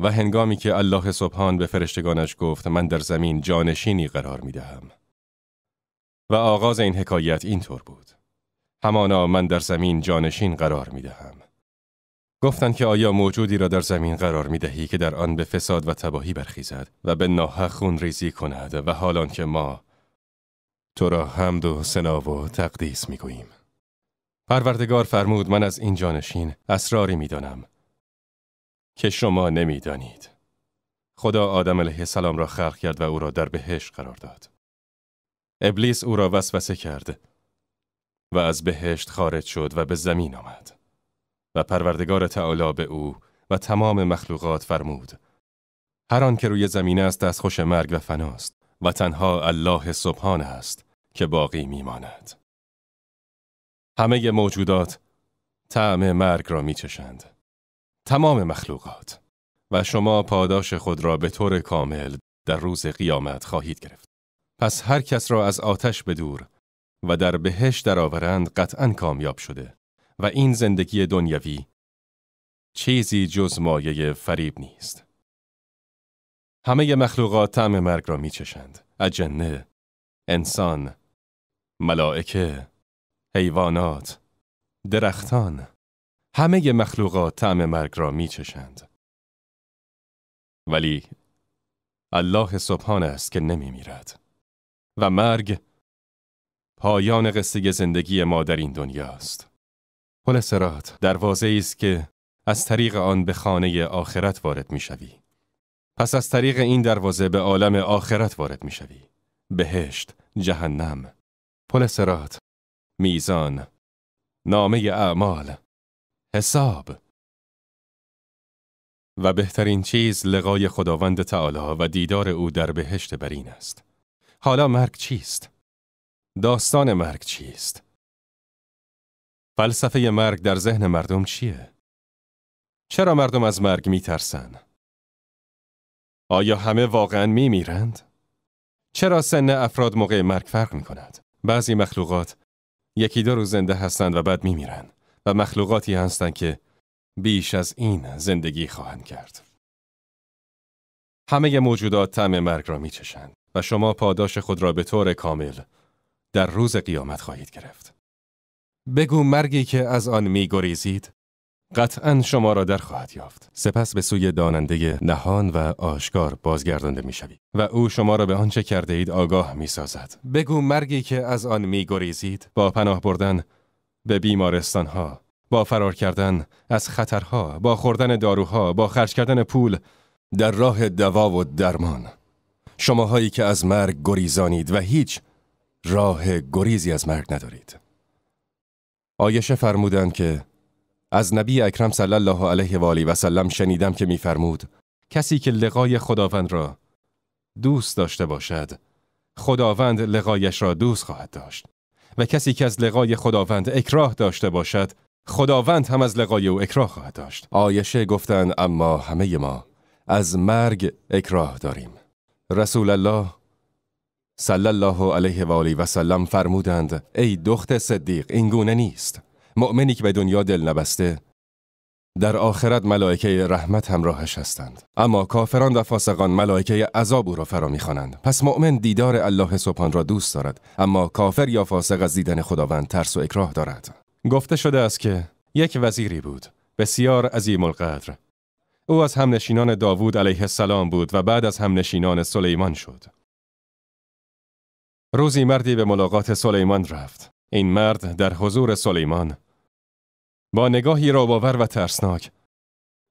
و هنگامی که الله سبحان به فرشتگانش گفت من در زمین جانشینی قرار می دهم. و آغاز این حکایت این طور بود. همانا من در زمین جانشین قرار می دهم. گفتند که آیا موجودی را در زمین قرار می دهی که در آن به فساد و تباهی برخیزد و به ناحق خون ریزی کند و حالان که ما تو را حمد و سنا و تقدیس می پروردگار فرمود من از این جانشین اسراری میدانم که شما نمیدانید. خدا آدم علیه سلام را خلق کرد و او را در بهشت قرار داد. ابلیس او را وسوسه کرد و از بهشت خارج شد و به زمین آمد. و پروردگار تعالی به او و تمام مخلوقات فرمود هر آن که روی زمین است خوش مرگ و فناست و تنها الله سبحان است که باقی میماند. همه موجودات طعم مرگ را می چشند. تمام مخلوقات و شما پاداش خود را به طور کامل در روز قیامت خواهید گرفت. پس هر کس را از آتش بدور و در بهش درآورند قطعا کامیاب شده و این زندگی دنیوی چیزی جز مایه فریب نیست. همه مخلوقات طعم مرگ را می چشند. اجنه، انسان، ملائکه، حیوانات، درختان، همه مخلوقات طعم مرگ را می چشند. ولی الله سبحان است که نمی میرد و مرگ پایان قصه زندگی ما در این دنیاست. پل سرات دروازه است که از طریق آن به خانه آخرت وارد می شوی. پس از طریق این دروازه به عالم آخرت وارد می شوی. بهشت، جهنم، پل سرات میزان نامه اعمال حساب و بهترین چیز لقای خداوند تعالی و دیدار او در بهشت برین است حالا مرگ چیست داستان مرگ چیست فلسفه مرگ در ذهن مردم چیه چرا مردم از مرگ میترسن آیا همه واقعا میمیرند چرا سن افراد موقع مرگ فرق می کند؟ بعضی مخلوقات یکی دو روز زنده هستند و بعد میمیرن و مخلوقاتی هستند که بیش از این زندگی خواهند کرد. همه موجودات تم مرگ را میچشند و شما پاداش خود را به طور کامل در روز قیامت خواهید گرفت. بگو مرگی که از آن میگریزید قطعا شما را در خواهد یافت سپس به سوی داننده نهان و آشکار بازگردانده شوید و او شما را به آنچه کرده اید آگاه می سازد بگو مرگی که از آن می گریزید با پناه بردن به بیمارستان ها با فرار کردن از خطرها با خوردن داروها با خرج کردن پول در راه دوا و درمان شماهایی که از مرگ گریزانید و هیچ راه گریزی از مرگ ندارید آیشه فرمودند که از نبی اکرم صلی الله علیه و آله و سلم شنیدم که میفرمود کسی که لقای خداوند را دوست داشته باشد خداوند لقایش را دوست خواهد داشت و کسی که از لقای خداوند اکراه داشته باشد خداوند هم از لقای او اکراه خواهد داشت آیشه گفتند اما همه ما از مرگ اکراه داریم رسول الله صلی الله علیه و آله و سلم فرمودند ای دخت صدیق این گونه نیست مؤمنی که به دنیا دل نبسته در آخرت ملائکه رحمت همراهش هستند اما کافران و فاسقان ملائکه عذاب او را فرا میخوانند پس مؤمن دیدار الله سبحان را دوست دارد اما کافر یا فاسق از دیدن خداوند ترس و اکراه دارد گفته شده است که یک وزیری بود بسیار عظیم القدر او از همنشینان داوود علیه السلام بود و بعد از همنشینان سلیمان شد روزی مردی به ملاقات سلیمان رفت این مرد در حضور سلیمان با نگاهی را و ترسناک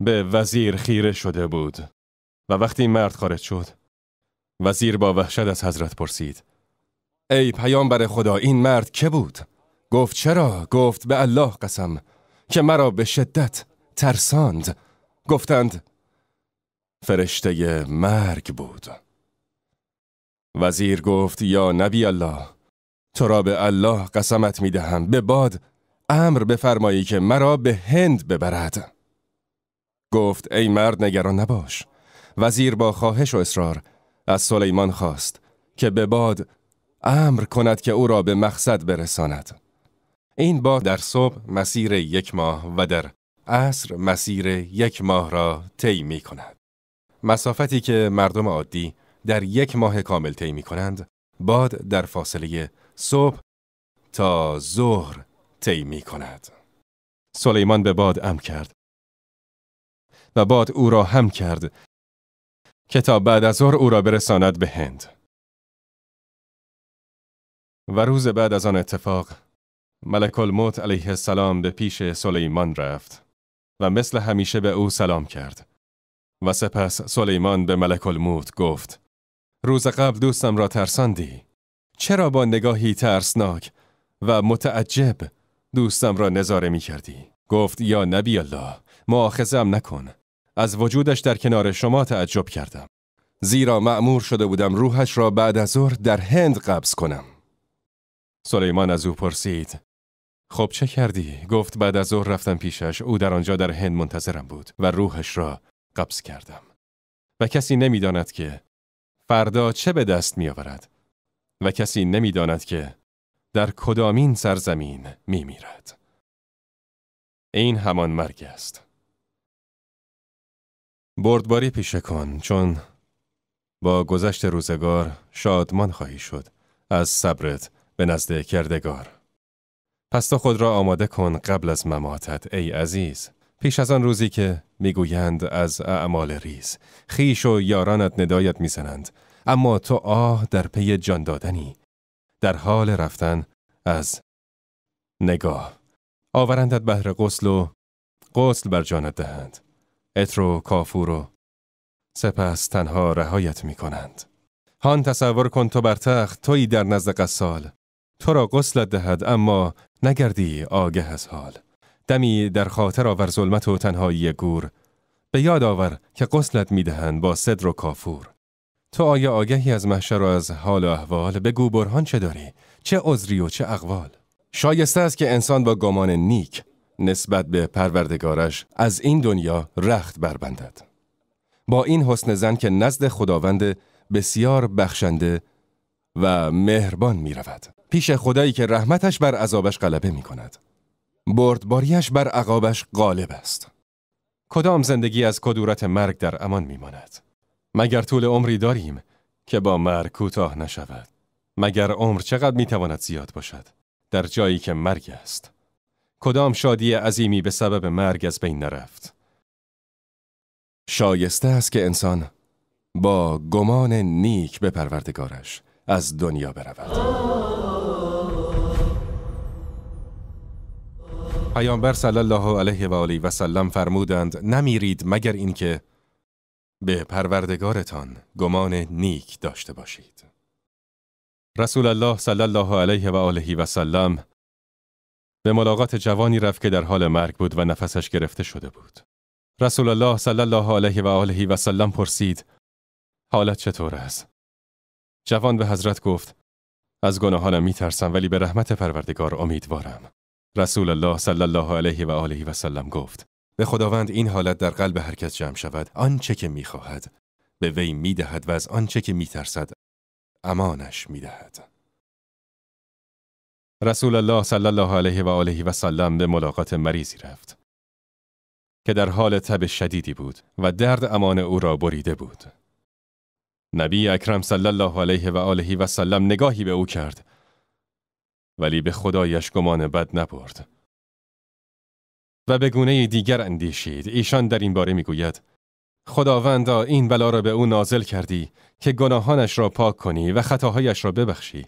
به وزیر خیره شده بود و وقتی مرد خارج شد وزیر با وحشت از حضرت پرسید ای پیامبر خدا این مرد که بود؟ گفت چرا؟ گفت به الله قسم که مرا به شدت ترساند گفتند فرشته مرگ بود وزیر گفت یا نبی الله تو را به الله قسمت می دهم به باد امر بفرمایی که مرا به هند ببرد گفت ای مرد نگران نباش وزیر با خواهش و اصرار از سلیمان خواست که به باد امر کند که او را به مقصد برساند این باد در صبح مسیر یک ماه و در عصر مسیر یک ماه را طی می کند مسافتی که مردم عادی در یک ماه کامل طی می کنند باد در فاصله صبح تا ظهر طی می کند. سلیمان به باد ام کرد و باد او را هم کرد که تا بعد از ظهر او را برساند به هند. و روز بعد از آن اتفاق ملک الموت علیه السلام به پیش سلیمان رفت و مثل همیشه به او سلام کرد و سپس سلیمان به ملک الموت گفت روز قبل دوستم را ترساندی چرا با نگاهی ترسناک و متعجب دوستم را نظاره می کردی. گفت یا نبی الله معاخزم نکن. از وجودش در کنار شما تعجب کردم. زیرا مأمور شده بودم روحش را بعد از ظهر در هند قبض کنم. سلیمان از او پرسید خب چه کردی؟ گفت بعد از ظهر رفتم پیشش او در آنجا در هند منتظرم بود و روحش را قبض کردم. و کسی نمیداند که فردا چه به دست می آورد و کسی نمیداند که در کدامین سرزمین می میرد. این همان مرگ است. بردباری پیشه کن چون با گذشت روزگار شادمان خواهی شد از صبرت به نزد کردگار. پس تو خود را آماده کن قبل از مماتت ای عزیز پیش از آن روزی که میگویند از اعمال ریز خیش و یارانت ندایت میزنند اما تو آه در پی جان دادنی در حال رفتن از نگاه آورندت بهر غسل و غسل بر جانت دهند اترو کافور و سپس تنها رهایت می کنند هان تصور کن تو بر تخت تویی در نزد قصال تو را قسلت دهد اما نگردی آگه از حال دمی در خاطر آور ظلمت و تنهایی گور به یاد آور که غسلت می دهند با صدر و کافور تو آیا آگهی از محشر و از حال و احوال بگو برهان چه داری چه عذری و چه اقوال شایسته است که انسان با گمان نیک نسبت به پروردگارش از این دنیا رخت بربندد با این حسن زن که نزد خداوند بسیار بخشنده و مهربان می رود. پیش خدایی که رحمتش بر عذابش غلبه می کند. بردباریش بر عقابش غالب است. کدام زندگی از کدورت مرگ در امان می ماند؟ مگر طول عمری داریم که با مرگ کوتاه نشود مگر عمر چقدر میتواند زیاد باشد در جایی که مرگ است کدام شادی عظیمی به سبب مرگ از بین نرفت شایسته است که انسان با گمان نیک به پروردگارش از دنیا برود پیامبر صلی الله علیه و آله و سلم فرمودند نمیرید مگر اینکه به پروردگارتان گمان نیک داشته باشید. رسول الله صلی الله علیه و آله و سلم به ملاقات جوانی رفت که در حال مرگ بود و نفسش گرفته شده بود. رسول الله صلی الله علیه و آله و سلم پرسید حالت چطور است؟ جوان به حضرت گفت از گناهانم می ترسم ولی به رحمت پروردگار امیدوارم. رسول الله صلی الله علیه و آله و سلم گفت به خداوند این حالت در قلب هر کس جمع شود آنچه که میخواهد به وی میدهد و از آنچه که میترسد امانش میدهد رسول الله صلی الله علیه و آله و سلم به ملاقات مریضی رفت که در حال تب شدیدی بود و درد امان او را بریده بود نبی اکرم صلی الله علیه و آله و سلم نگاهی به او کرد ولی به خدایش گمان بد نبرد و به گونه دیگر اندیشید ایشان در این باره میگوید خداوندا این بلا را به او نازل کردی که گناهانش را پاک کنی و خطاهایش را ببخشی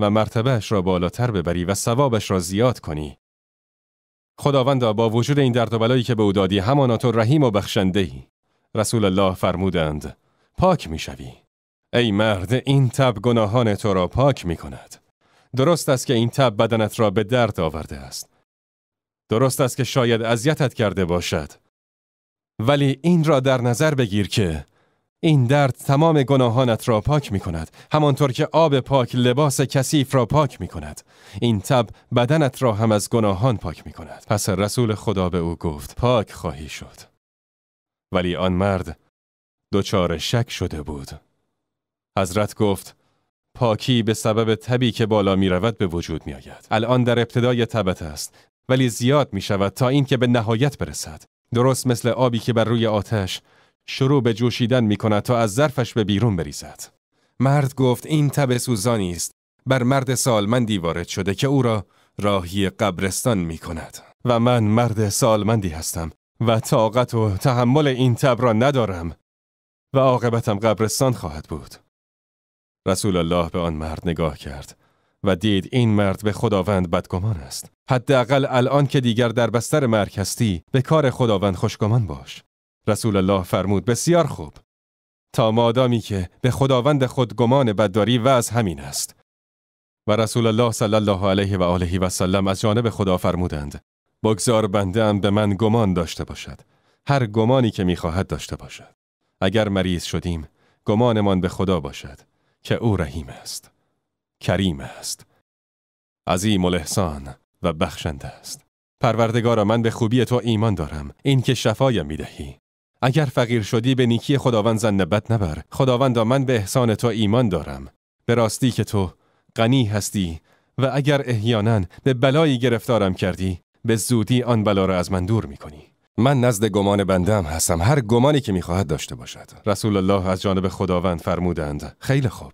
و مرتبهش را بالاتر ببری و ثوابش را زیاد کنی خداوندا با وجود این درد و بلایی که به او دادی همانا تو رحیم و بخشنده ای رسول الله فرمودند پاک میشوی ای مرد این تب گناهان تو را پاک می کند درست است که این تب بدنت را به درد آورده است درست است که شاید اذیتت کرده باشد ولی این را در نظر بگیر که این درد تمام گناهانت را پاک می کند همانطور که آب پاک لباس کثیف را پاک می کند این تب بدنت را هم از گناهان پاک می کند پس رسول خدا به او گفت پاک خواهی شد ولی آن مرد دچار شک شده بود حضرت گفت پاکی به سبب تبی که بالا می رود به وجود می آید الان در ابتدای تبت است ولی زیاد می شود تا اینکه به نهایت برسد درست مثل آبی که بر روی آتش شروع به جوشیدن می کند تا از ظرفش به بیرون بریزد مرد گفت این تب سوزانی است بر مرد سالمندی وارد شده که او را راهی قبرستان می کند و من مرد سالمندی هستم و طاقت و تحمل این تب را ندارم و عاقبتم قبرستان خواهد بود رسول الله به آن مرد نگاه کرد و دید این مرد به خداوند بدگمان است حداقل الان که دیگر در بستر مرگ هستی به کار خداوند خوشگمان باش رسول الله فرمود بسیار خوب تا مادامی که به خداوند خود گمان بدداری و از همین است و رسول الله صلی الله علیه و آله و سلم از جانب خدا فرمودند بگذار بنده ام به من گمان داشته باشد هر گمانی که میخواهد داشته باشد اگر مریض شدیم گمانمان به خدا باشد که او رحیم است کریم است عظیم الاحسان و بخشنده است. پروردگارا من به خوبی تو ایمان دارم این که شفایم میدهی اگر فقیر شدی به نیکی خداوند زن بد نبر خداوندا من به احسان تو ایمان دارم به راستی که تو غنی هستی و اگر احیانا به بلایی گرفتارم کردی به زودی آن بلا را از من دور میکنی من نزد گمان بندم هستم هر گمانی که میخواهد داشته باشد رسول الله از جانب خداوند فرمودند خیلی خوب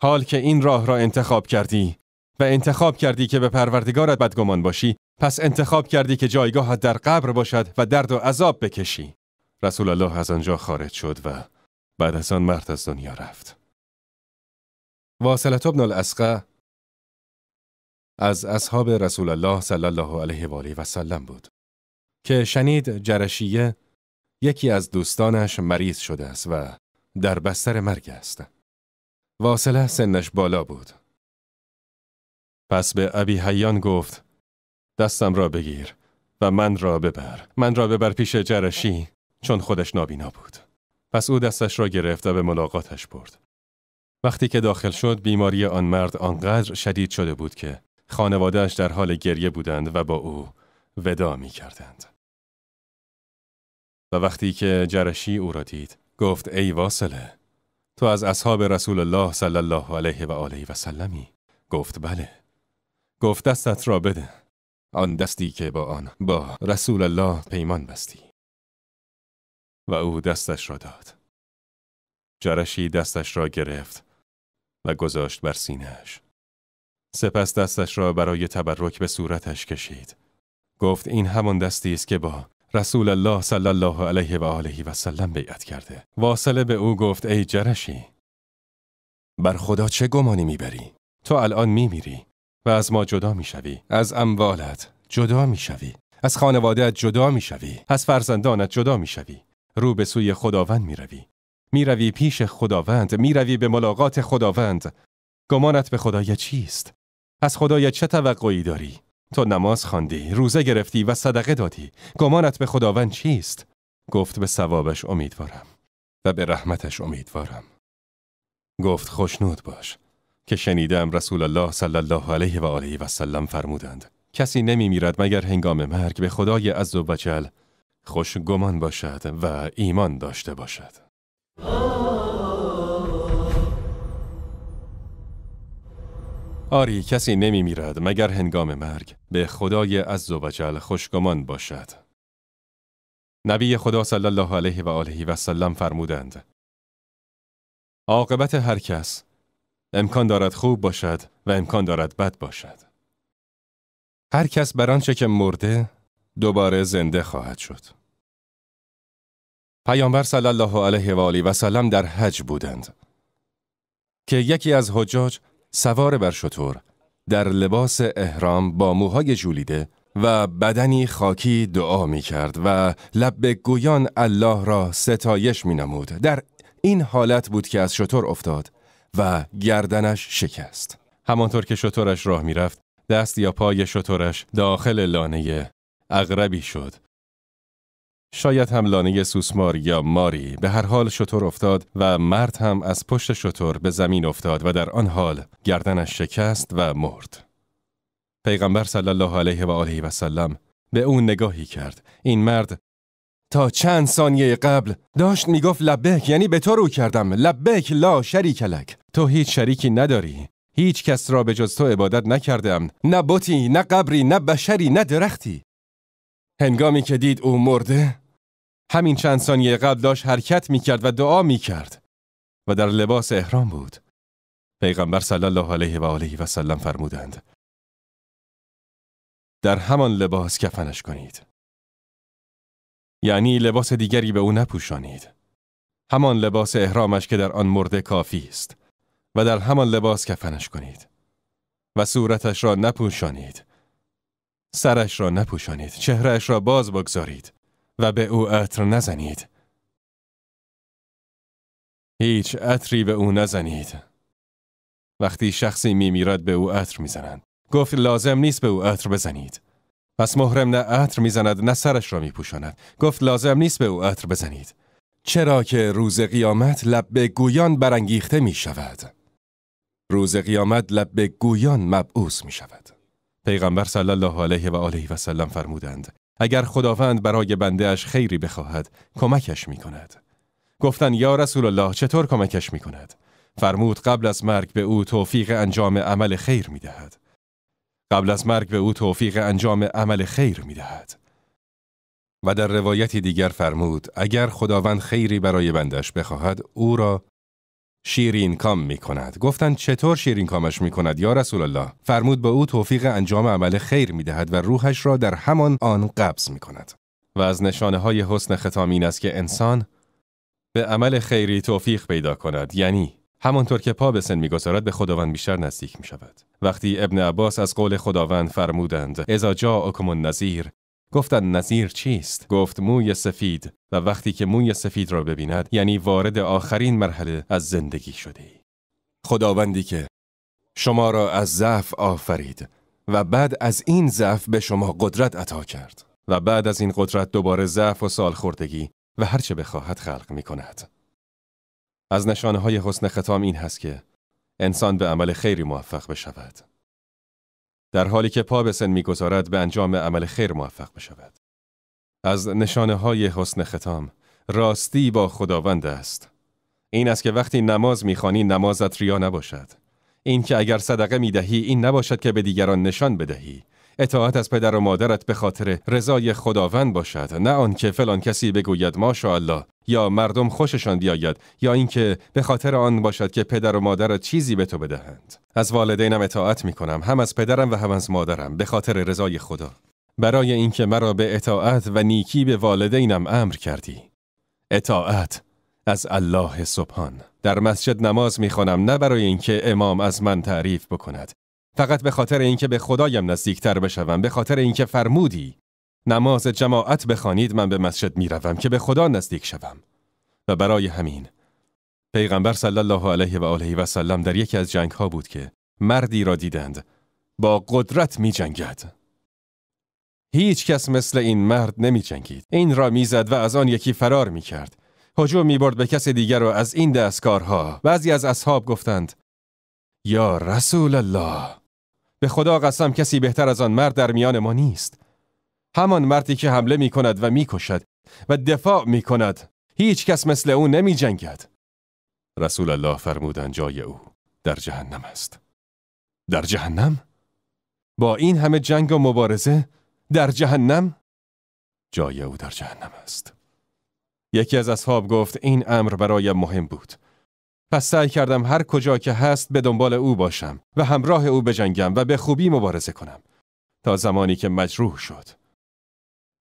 حال که این راه را انتخاب کردی و انتخاب کردی که به پروردگارت بدگمان باشی پس انتخاب کردی که جایگاهت در قبر باشد و درد و عذاب بکشی رسول الله از آنجا خارج شد و بعد از آن مرد از دنیا رفت واصلت ابن الاسقه از اصحاب رسول الله صلی الله علیه و آله سلم بود که شنید جرشیه یکی از دوستانش مریض شده است و در بستر مرگ است. واصله سنش بالا بود پس به ابی حیان گفت دستم را بگیر و من را ببر من را ببر پیش جرشی چون خودش نابینا بود پس او دستش را گرفت و به ملاقاتش برد وقتی که داخل شد بیماری آن مرد آنقدر شدید شده بود که خانوادهش در حال گریه بودند و با او ودا می کردند. و وقتی که جرشی او را دید گفت ای واصله تو از اصحاب رسول الله صلی الله علیه و آله و سلمی گفت بله گفت دستت را بده آن دستی که با آن با رسول الله پیمان بستی و او دستش را داد جرشی دستش را گرفت و گذاشت بر سینهش سپس دستش را برای تبرک به صورتش کشید گفت این همان دستی است که با رسول الله صلی الله علیه و آله و سلم بیعت کرده واصله به او گفت ای جرشی بر خدا چه گمانی میبری تو الان میمیری و از ما جدا میشوی از اموالت جدا میشوی از خانوادهت جدا میشوی از فرزندانت جدا میشوی رو به سوی خداوند می روی پیش خداوند روی به ملاقات خداوند گمانت به خدای چیست از خدای چه توقعی داری تو نماز خواندی روزه گرفتی و صدقه دادی گمانت به خداوند چیست گفت به ثوابش امیدوارم و به رحمتش امیدوارم گفت خوشنود باش که شنیدم رسول الله صلی الله علیه و آله و سلم فرمودند کسی نمی میرد مگر هنگام مرگ به خدای عز و بچل خوش گمان باشد و ایمان داشته باشد آری کسی نمی میرد مگر هنگام مرگ به خدای عز و خوش خوشگمان باشد. نبی خدا صلی الله علیه و آله و سلم فرمودند عاقبت هر کس امکان دارد خوب باشد و امکان دارد بد باشد. هر کس بر که مرده دوباره زنده خواهد شد. پیامبر صلی الله علیه و آله و سلم در حج بودند که یکی از حجاج سوار بر شطور در لباس احرام با موهای جولیده و بدنی خاکی دعا می کرد و لب گویان الله را ستایش می نمود. در این حالت بود که از شطور افتاد و گردنش شکست. همانطور که شطورش راه میرفت دست یا پای شطورش داخل لانه اغربی شد. شاید هم لانه سوسمار یا ماری به هر حال شطور افتاد و مرد هم از پشت شطور به زمین افتاد و در آن حال گردنش شکست و مرد. پیغمبر صلی الله علیه و آله و سلم به اون نگاهی کرد. این مرد تا چند ثانیه قبل داشت میگفت لبک یعنی به تو رو کردم لبک لا شریک لک تو هیچ شریکی نداری هیچ کس را به جز تو عبادت نکردم نه بوتی، نه قبری نه بشری نه درختی هنگامی که دید او مرده همین چند ثانیه قبل داشت حرکت میکرد و دعا میکرد و در لباس احرام بود پیغمبر صلی الله علیه و آله و سلم فرمودند در همان لباس کفنش کنید یعنی لباس دیگری به او نپوشانید. همان لباس احرامش که در آن مرده کافی است و در همان لباس کفنش کنید و صورتش را نپوشانید. سرش را نپوشانید، چهرهش را باز بگذارید و به او عطر نزنید. هیچ عطری به او نزنید. وقتی شخصی میمیرد به او عطر میزنند. گفت لازم نیست به او عطر بزنید. پس محرم نه عطر میزند نه سرش را میپوشاند گفت لازم نیست به او عطر بزنید چرا که روز قیامت لب به گویان برانگیخته می شود. روز قیامت لب به گویان مبعوث می شود. پیغمبر صلی الله علیه و آله و سلم فرمودند اگر خداوند برای بنده اش خیری بخواهد کمکش می کند. گفتن یا رسول الله چطور کمکش می کند؟ فرمود قبل از مرگ به او توفیق انجام عمل خیر می دهد. قبل از مرگ به او توفیق انجام عمل خیر می دهد. و در روایتی دیگر فرمود اگر خداوند خیری برای بندش بخواهد او را شیرین کام می کند. گفتند چطور شیرین کامش می کند یا رسول الله؟ فرمود به او توفیق انجام عمل خیر می دهد و روحش را در همان آن قبض می کند. و از نشانه های حسن ختام این است که انسان به عمل خیری توفیق پیدا کند یعنی همانطور که پا به سن میگذارد به خداوند بیشتر نزدیک می شود. وقتی ابن عباس از قول خداوند فرمودند ازا جا اکم نظیر گفتند نظیر چیست؟ گفت موی سفید و وقتی که موی سفید را ببیند یعنی وارد آخرین مرحله از زندگی شده خداوندی که شما را از ضعف آفرید و بعد از این ضعف به شما قدرت عطا کرد و بعد از این قدرت دوباره ضعف و سالخوردگی و هرچه بخواهد خلق می کند. از نشانه های حسن ختام این هست که انسان به عمل خیری موفق بشود. در حالی که پا به سن میگذارد به انجام عمل خیر موفق بشود. از نشانه های حسن ختام راستی با خداوند است. این است که وقتی نماز میخوانی نمازت ریا نباشد. این که اگر صدقه میدهی این نباشد که به دیگران نشان بدهی. اطاعت از پدر و مادرت به خاطر رضای خداوند باشد نه آنکه فلان کسی بگوید ما الله یا مردم خوششان بیاید یا اینکه به خاطر آن باشد که پدر و مادر چیزی به تو بدهند از والدینم اطاعت می کنم هم از پدرم و هم از مادرم به خاطر رضای خدا برای اینکه مرا به اطاعت و نیکی به والدینم امر کردی اطاعت از الله سبحان در مسجد نماز می نه برای اینکه امام از من تعریف بکند فقط به خاطر اینکه به خدایم نزدیکتر بشوم به خاطر اینکه فرمودی نماز جماعت بخوانید من به مسجد می روم که به خدا نزدیک شوم و برای همین پیغمبر صلی الله علیه و آله و سلم در یکی از جنگ ها بود که مردی را دیدند با قدرت می جنگد هیچ کس مثل این مرد نمی جنگید این را زد و از آن یکی فرار می کرد هجوم می برد به کس دیگر و از این دستکارها بعضی از اصحاب گفتند یا رسول الله به خدا قسم کسی بهتر از آن مرد در میان ما نیست همان مردی که حمله می کند و می کشد و دفاع می کند هیچ کس مثل او نمی جنگد رسول الله فرمودن جای او در جهنم است در جهنم؟ با این همه جنگ و مبارزه در جهنم؟ جای او در جهنم است یکی از اصحاب گفت این امر برای مهم بود پس سعی کردم هر کجا که هست به دنبال او باشم و همراه او بجنگم و به خوبی مبارزه کنم تا زمانی که مجروح شد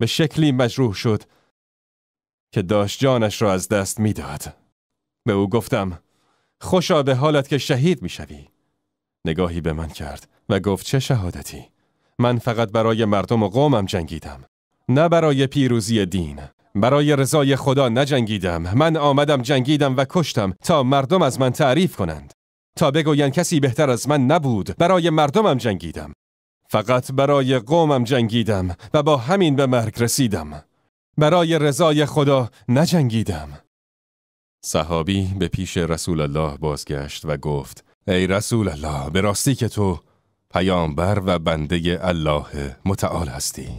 به شکلی مجروح شد که داشت جانش را از دست میداد. به او گفتم خوشا به حالت که شهید شوی. نگاهی به من کرد و گفت چه شهادتی؟ من فقط برای مردم و قومم جنگیدم. نه برای پیروزی دین. برای رضای خدا نجنگیدم. من آمدم جنگیدم و کشتم تا مردم از من تعریف کنند. تا بگویند کسی بهتر از من نبود برای مردمم جنگیدم فقط برای قومم جنگیدم و با همین به مرگ رسیدم برای رضای خدا نجنگیدم صحابی به پیش رسول الله بازگشت و گفت ای رسول الله به راستی که تو پیامبر و بنده الله متعال هستی